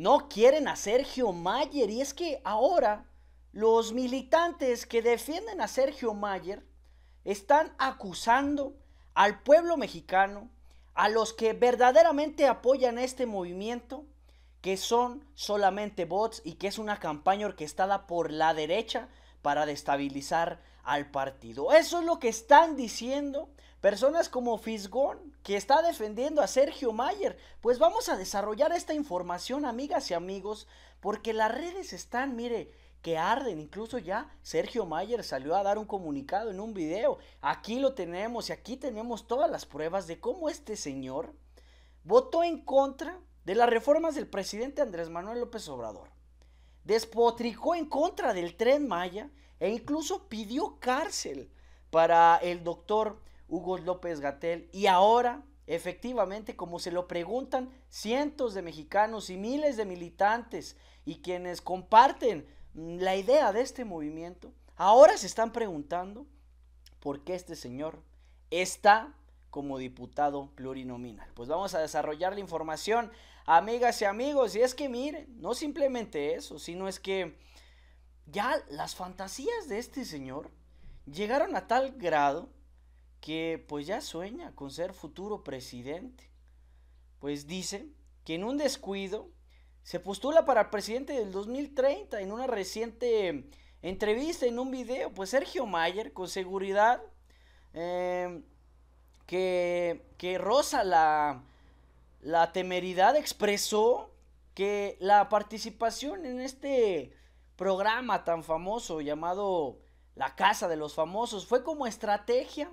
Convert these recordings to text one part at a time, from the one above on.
No quieren a Sergio Mayer. Y es que ahora los militantes que defienden a Sergio Mayer están acusando al pueblo mexicano, a los que verdaderamente apoyan este movimiento, que son solamente bots y que es una campaña orquestada por la derecha para destabilizar al partido. Eso es lo que están diciendo Personas como Fisgón, que está defendiendo a Sergio Mayer. Pues vamos a desarrollar esta información, amigas y amigos, porque las redes están, mire, que arden. Incluso ya Sergio Mayer salió a dar un comunicado en un video. Aquí lo tenemos y aquí tenemos todas las pruebas de cómo este señor votó en contra de las reformas del presidente Andrés Manuel López Obrador. Despotricó en contra del tren Maya e incluso pidió cárcel para el doctor Hugo López Gatel. Y ahora, efectivamente, como se lo preguntan cientos de mexicanos y miles de militantes y quienes comparten mm, la idea de este movimiento, ahora se están preguntando por qué este señor está como diputado plurinominal. Pues vamos a desarrollar la información, amigas y amigos. Y es que miren, no simplemente eso, sino es que ya las fantasías de este señor llegaron a tal grado que pues ya sueña con ser futuro presidente. Pues dice que en un descuido se postula para presidente del 2030 en una reciente entrevista, en un video, pues Sergio Mayer con seguridad em, que, que la, la temeridad expresó que la participación en este programa tan famoso llamado La Casa de los Famosos fue como estrategia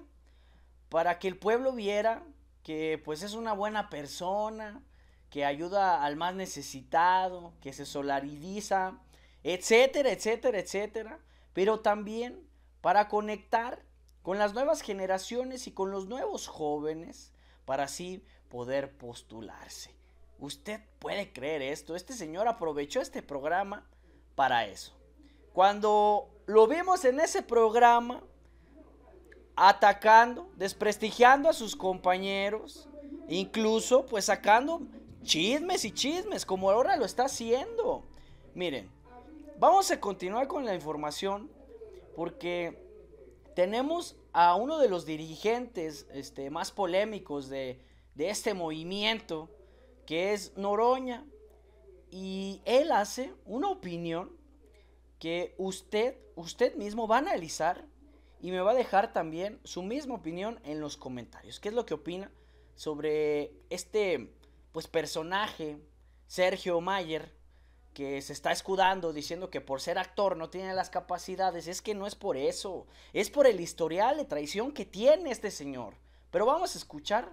para que el pueblo viera que pues es una buena persona, que ayuda al más necesitado, que se solaridiza, etcétera, etcétera, etcétera, pero también para conectar con las nuevas generaciones y con los nuevos jóvenes para así poder postularse. Usted puede creer esto, este señor aprovechó este programa para eso. Cuando lo vimos en ese programa, atacando, desprestigiando a sus compañeros, incluso pues sacando chismes y chismes, como ahora lo está haciendo. Miren, vamos a continuar con la información porque tenemos a uno de los dirigentes este, más polémicos de, este movimiento, que es Noroña, y él hace una opinión que usted, usted mismo va a analizar y me va a dejar también su misma opinión en los comentarios. ¿Qué es lo que opina sobre este pues personaje Sergio Mayer que se está escudando diciendo que por ser actor no tiene las capacidades? Es que no es por eso, es por el historial de traición que tiene este señor. Pero vamos a escuchar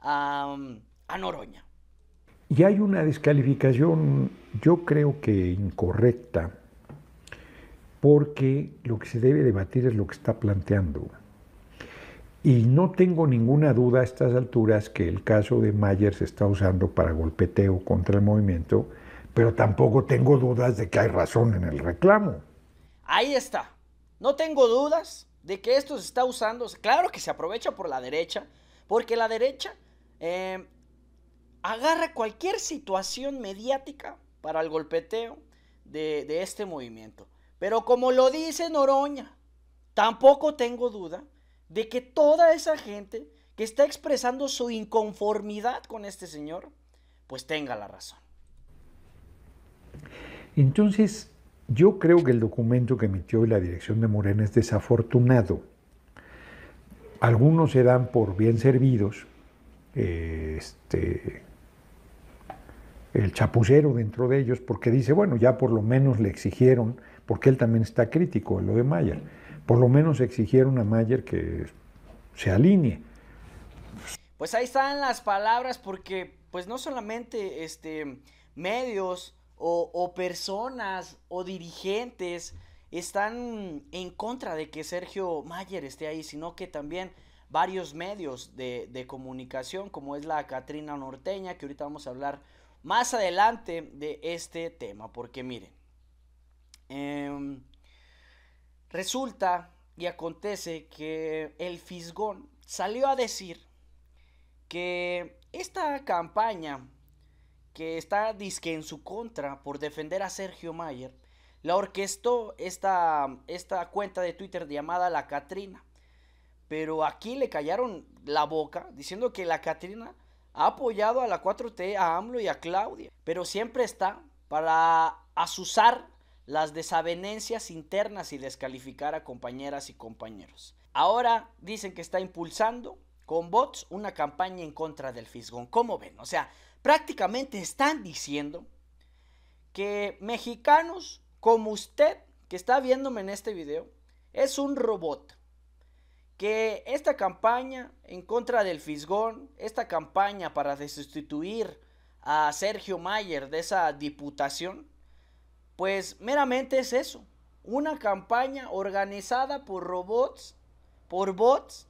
a, mm, a Noroña. Y hay una descalificación, yo creo que incorrecta, porque lo que se debe debatir es lo que está planteando. Y no tengo ninguna duda a estas alturas que el caso de Mayer se está usando para golpeteo contra el movimiento, pero tampoco tengo dudas de que hay razón en el reclamo. Ahí está. No tengo dudas de que esto se está usando. Claro que se aprovecha por la derecha, porque la derecha eh, agarra cualquier situación mediática para el golpeteo de este movimiento. Pero como lo dice Noroña, tampoco tengo duda de que toda esa gente que está expresando su inconformidad con este señor, pues tenga la razón. Entonces, yo creo que el documento que emitió la dirección de Morena es desafortunado. Algunos se dan por bien servidos. Eh, este, el chapucero dentro de ellos, porque dice, bueno, ya por lo menos le exigieron porque él también está crítico de lo de Mayer. Por lo menos exigieron a Mayer que se alinee. Pues ahí están las palabras porque pues no solamente este, medios o, personas o dirigentes están en contra de que Sergio Mayer esté ahí, sino que también varios medios de, de, comunicación, como es la Catrina Norteña, que ahorita vamos a hablar más adelante de este tema, porque miren. Em, resulta y acontece que el Fisgón salió a decir que esta campaña que está disque en su contra por defender a Sergio Mayer, la orquestó esta, esta cuenta de Twitter llamada La Catrina. Pero aquí le callaron la boca diciendo que La Catrina ha apoyado a la 4T, a AMLO y a Claudia, pero siempre está para asusar las desavenencias internas y descalificar a compañeras y compañeros. Ahora dicen que está impulsando con bots una campaña en contra del Fisgón. ¿Cómo ven? O sea, prácticamente están diciendo que mexicanos como usted que está viéndome en este video es un robot. Que esta campaña en contra del Fisgón, esta campaña para sustituir a Sergio Mayer de esa diputación, pues meramente es eso, una campaña organizada por robots, por bots,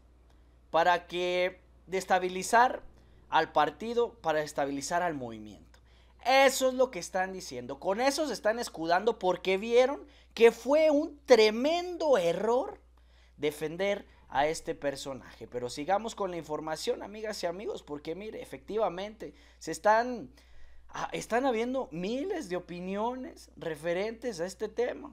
para que destabilizar al partido, para destabilizar al movimiento. Eso es lo que están diciendo. Con eso se están escudando porque vieron que fue un tremendo error defender a este personaje. Pero sigamos con la información, amigas y amigos, porque mire, efectivamente, se están Ah, están habiendo miles de opiniones referentes a este tema.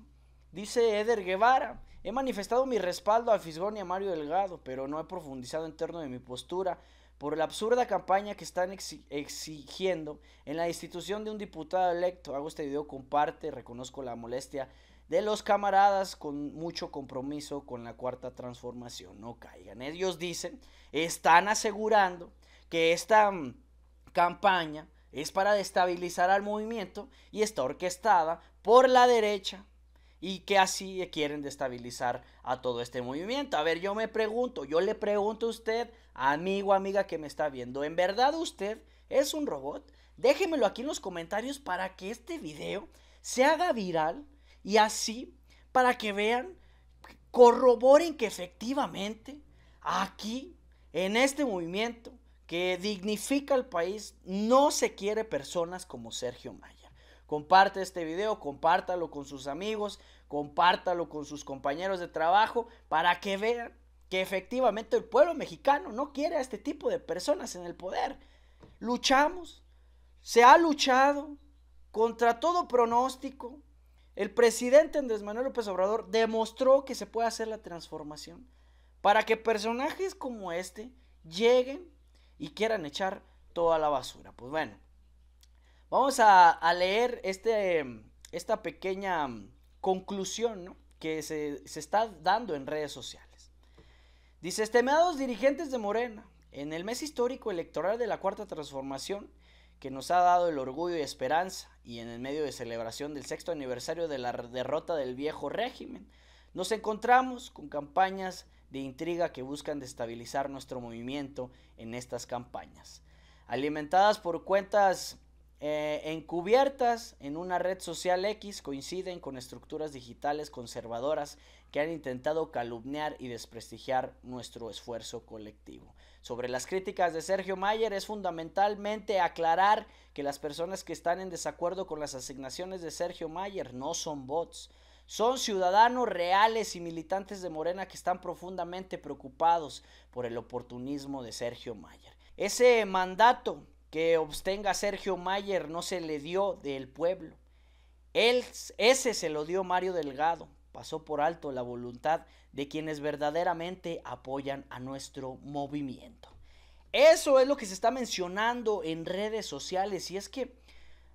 Dice Eder Guevara, he manifestado mi respaldo a Fisgón y a Mario Delgado, pero no he profundizado en torno de mi postura por la absurda campaña que están exigiendo en la institución de un diputado electo. Hago este video, comparte, reconozco la molestia de los camaradas con mucho compromiso con la cuarta transformación. No caigan. Ellos dicen, están asegurando que esta mm, campaña es para destabilizar al movimiento y está orquestada por la derecha y que así quieren destabilizar a todo este movimiento. A ver, yo me pregunto, yo le pregunto a usted, amigo, amiga que me está viendo, ¿en verdad usted es un robot? Déjemelo aquí en los comentarios para que este video se haga viral y así para que vean, corroboren que efectivamente aquí, en este movimiento, que dignifica al país, no se quiere personas como Sergio Mayer. Comparte este video, compártalo con sus amigos, compártalo con sus compañeros de trabajo para que vean que efectivamente el pueblo mexicano no quiere a este tipo de personas en el poder. Luchamos, se ha luchado contra todo pronóstico. El presidente Andrés Manuel López Obrador demostró que se puede hacer la transformación para que personajes como este lleguen y quieran echar toda la basura. Pues bueno, vamos a, leer este, esta pequeña conclusión que se, está dando en redes sociales. Dice, estimados dirigentes de Morena, en el mes histórico electoral de la Cuarta Transformación, que nos ha dado el orgullo y esperanza, y en el medio de celebración del sexto aniversario de la derrota del viejo régimen, nos encontramos con campañas de intriga que buscan destabilizar nuestro movimiento en estas campañas. Alimentadas por cuentas eh, encubiertas en una red social X, coinciden con estructuras digitales conservadoras que han intentado calumniar y desprestigiar nuestro esfuerzo colectivo. Sobre las críticas de Sergio Mayer es fundamentalmente aclarar que las personas que están en desacuerdo con las asignaciones de Sergio Mayer no son bots, son ciudadanos reales y militantes de Morena que están profundamente preocupados por el oportunismo de Sergio Mayer. Ese mandato que obtenga Sergio Mayer no se le dio del pueblo. ese se lo dio Mario Delgado. Pasó por alto la voluntad de quienes verdaderamente apoyan a nuestro movimiento. Eso es lo que se está mencionando en redes sociales y es que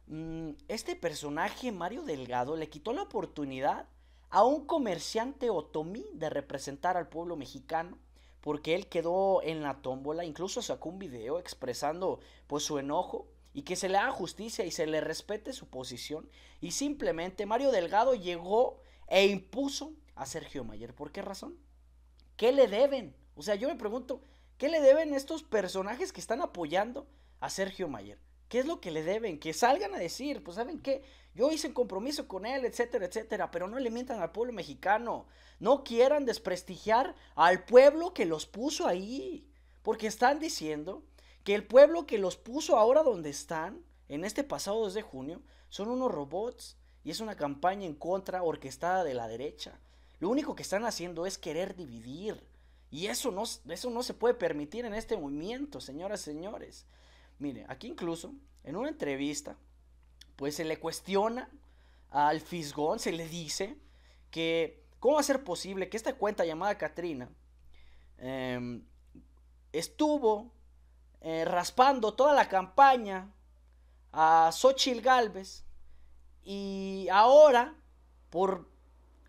Mm, este personaje, Mario Delgado, le quitó la oportunidad a un comerciante otomí de representar al pueblo mexicano, porque él quedó en la tómbola, incluso sacó un video expresando pues su enojo y que se le haga justicia y se le respete su posición. Y simplemente Mario Delgado llegó e impuso a Sergio Mayer. ¿Por qué razón? ¿Qué le deben? O sea, yo me pregunto, ¿qué le deben estos personajes que están apoyando a Sergio Mayer? ¿Qué es lo que le deben? Que salgan a decir, pues saben qué, yo hice un compromiso con él, etcétera, etcétera, pero no le mientan al pueblo mexicano. No quieran desprestigiar al pueblo que los puso ahí, porque están diciendo que el pueblo que los puso ahora donde están, en este pasado 2 de junio, son unos robots y es una campaña en contra orquestada de la derecha. Lo único que están haciendo es querer dividir y eso no, eso no se puede permitir en este movimiento, señoras y señores. Mire, aquí incluso, en una entrevista, pues se le cuestiona al Fisgón, se le dice que cómo va a ser posible que esta cuenta llamada Katrina em, estuvo eh, raspando toda la campaña a Xochitl Galvez y ahora, por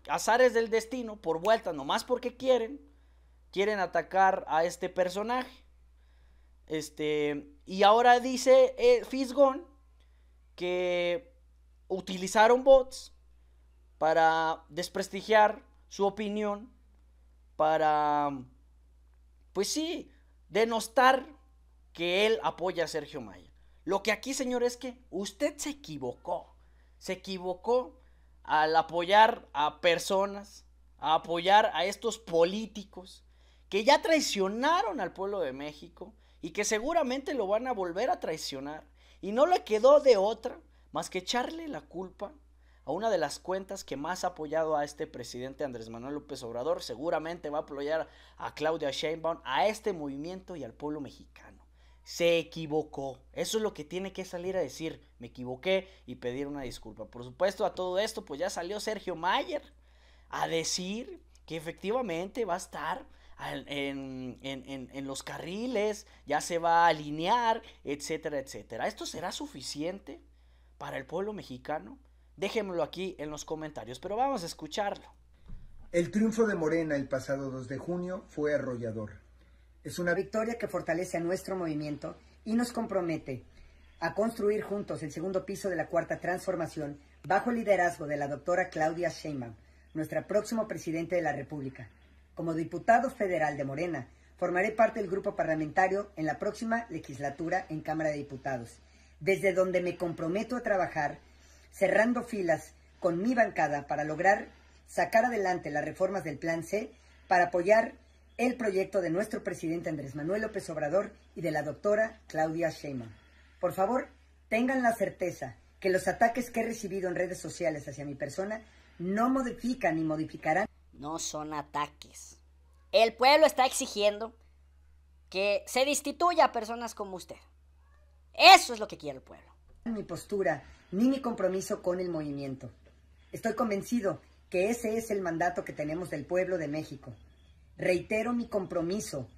azares del destino, por vuelta, nomás porque quieren, quieren atacar a este personaje. Este, y ahora dice eh, Fisgón que utilizaron bots para desprestigiar su opinión, para, pues sí, denostar que él apoya a Sergio Maya. Lo que aquí, señor, es que usted se equivocó. Se equivocó al apoyar a personas, a apoyar a estos políticos que ya traicionaron al pueblo de México, y que seguramente lo van a volver a traicionar. Y no le quedó de otra más que echarle la culpa a una de las cuentas que más ha apoyado a este presidente Andrés Manuel López Obrador. Seguramente va a apoyar a Claudia Sheinbaum, a este movimiento y al pueblo mexicano. Se equivocó. Eso es lo que tiene que salir a decir. Me equivoqué y pedir una disculpa. Por supuesto, a todo esto, pues ya salió Sergio Mayer a decir que efectivamente va a estar en, los carriles, ya se va a alinear, etcétera, etcétera. ¿Esto será suficiente para el pueblo mexicano? Déjenmelo aquí en los comentarios, pero vamos a escucharlo. El triunfo de Morena el pasado 2 de junio fue arrollador. Es una victoria que fortalece a nuestro movimiento y nos compromete a construir juntos el segundo piso de la cuarta transformación bajo el liderazgo de la doctora Claudia Sheinbaum, nuestra próxima presidenta de la República. Como diputado federal de Morena, formaré parte del grupo parlamentario en la próxima legislatura en Cámara de Diputados, desde donde me comprometo a trabajar cerrando filas con mi bancada para lograr sacar adelante las reformas del Plan C para apoyar el proyecto de nuestro presidente Andrés Manuel López Obrador y de la doctora Claudia Sheinbaum. Por favor, tengan la certeza que los ataques que he recibido en redes sociales hacia mi persona no modifican ni modificarán no son ataques. El pueblo está exigiendo que se destituya a personas como usted. Eso es lo que quiere el pueblo. Mi postura ni mi compromiso con el movimiento. Estoy convencido que ese es el mandato que tenemos del pueblo de México. Reitero mi compromiso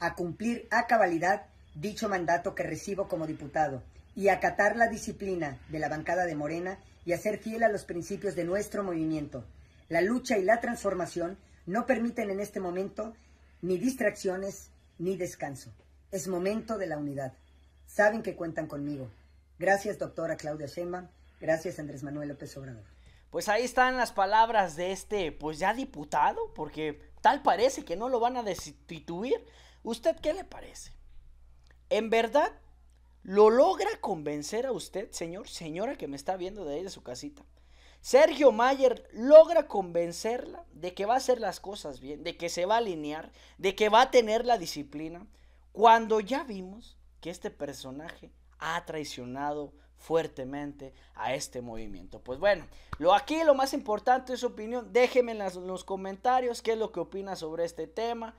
a cumplir a cabalidad dicho mandato que recibo como diputado y acatar la disciplina de la bancada de Morena y a ser fiel a los principios de nuestro movimiento la lucha y la transformación no permiten en este momento ni distracciones ni descanso. Es momento de la unidad. Saben que cuentan conmigo. Gracias, doctora Claudia Sheinbaum. Gracias, Andrés Manuel López Obrador. Pues ahí están las palabras de este, pues ya diputado, porque tal parece que no lo van a destituir. ¿Usted qué le parece? ¿En verdad lo logra convencer a usted, señor, señora que me está viendo de ahí de su casita? Sergio Mayer logra convencerla de que va a hacer las cosas bien, de que se va a alinear, de que va a tener la disciplina, cuando ya vimos que este personaje ha traicionado fuertemente a este movimiento. Pues bueno, lo aquí lo más importante es su opinión. Déjenme en, en, los comentarios qué es lo que opina sobre este tema.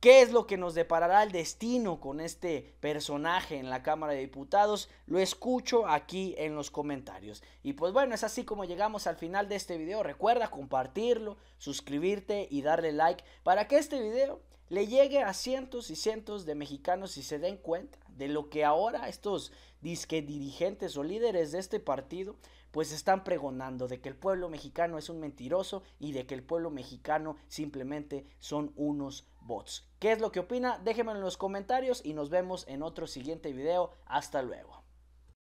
¿Qué es lo que nos deparará el destino con este personaje en la Cámara de Diputados? Lo escucho aquí en los comentarios. Y pues bueno, es así como llegamos al final de este video. Recuerda compartirlo, suscribirte y darle like para que este video le llegue a cientos y cientos de mexicanos y se den cuenta de lo que ahora estos disque dirigentes o líderes de este partido pues están pregonando de que el pueblo mexicano es un mentiroso y de que el pueblo mexicano simplemente son unos bots. ¿Qué es lo que opina? Déjenmelo en los comentarios y nos vemos en otro siguiente video. Hasta luego.